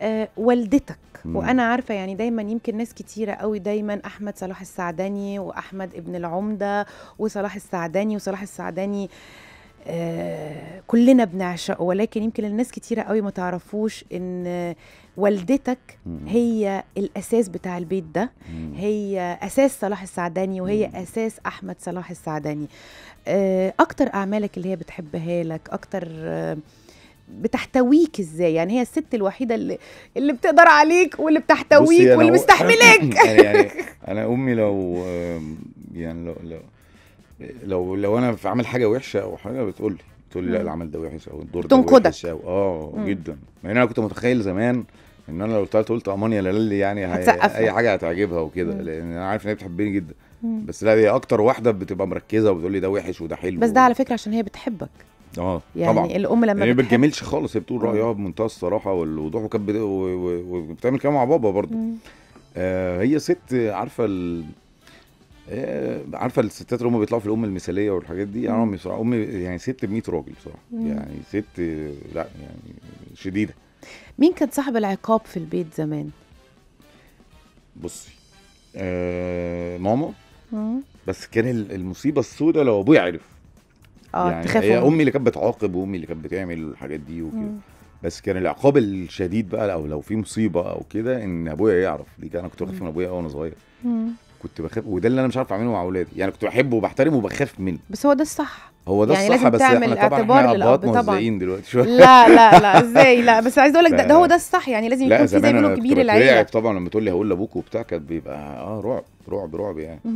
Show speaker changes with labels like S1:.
S1: آه، والدتك مم. وانا عارفه يعني دايما يمكن ناس كتيره قوي دايما احمد صلاح السعداني واحمد ابن العمده وصلاح السعداني وصلاح السعداني آه كلنا بنعشقه ولكن يمكن الناس كتيره قوي ما تعرفوش ان والدتك هي الاساس بتاع البيت ده هي اساس صلاح السعداني وهي اساس احمد صلاح السعداني آه اكتر اعمالك اللي هي بتحبها لك اكتر آه بتحتويك ازاي يعني هي الست الوحيده اللي اللي بتقدر عليك واللي بتحتويك واللي مستحملاك يعني, يعني
S2: انا امي لو يعني لو لو لو, لو انا عمل حاجه وحشه او حاجه بتقول لي تقول لي لا العمل ده وحش او الدور ده وحش او اه جدا مع ان انا كنت متخيل زمان ان انا لو طلعت قلت امانيا لا لالي يعني هي... اي حاجه هتعجبها وكده لان انا عارف ان هي بتحبني جدا بس لا هي اكتر واحده بتبقى مركزه وبتقول لي ده وحش وده حلو بس ده
S1: على فكره عشان هي بتحبك
S2: اه يعني طبعا الام لما يعني ما بتجاملش خالص هي بتقول رايها بمنتهى الصراحه والوضوح وكانت وبتعمل كده مع بابا برضه آه هي ست عارفه ال... آه، عارفه الستات اللي هم بيطلعوا في الام المثاليه والحاجات دي انا امي يعني بصراحه امي يعني ست ب 100 راجل بصراحه يعني ست لا يعني شديده
S1: مين كان صاحب العقاب في البيت زمان؟
S2: بصي آه ماما مم. بس كان المصيبه السوداء لو ابويا عرف
S1: اه يعني تخافوا هي امي
S2: اللي كانت بتعاقب وامي اللي كانت بتعمل الحاجات دي وكده بس كان العقاب الشديد بقى او لو في مصيبه او كده ان ابويا يعرف دي كان كنت بخاف من ابويا وانا صغير كنت بخاف وده اللي انا مش عارف اعمله مع اولادي يعني كنت بحبه وبحترمه وبخاف منه
S1: بس هو ده الصح هو ده يعني الصح بس احنا طبعا احنا ابهات موزعين دلوقتي شويه لا لا لا ازاي لا بس عايز اقول لك ده, ده هو ده الصح يعني لازم يكون في زي منه كبير العيله
S2: طبعا لما تقول لي هقول لابوك وبتاع كانت بيبقى اه رعب رعب رعب يعني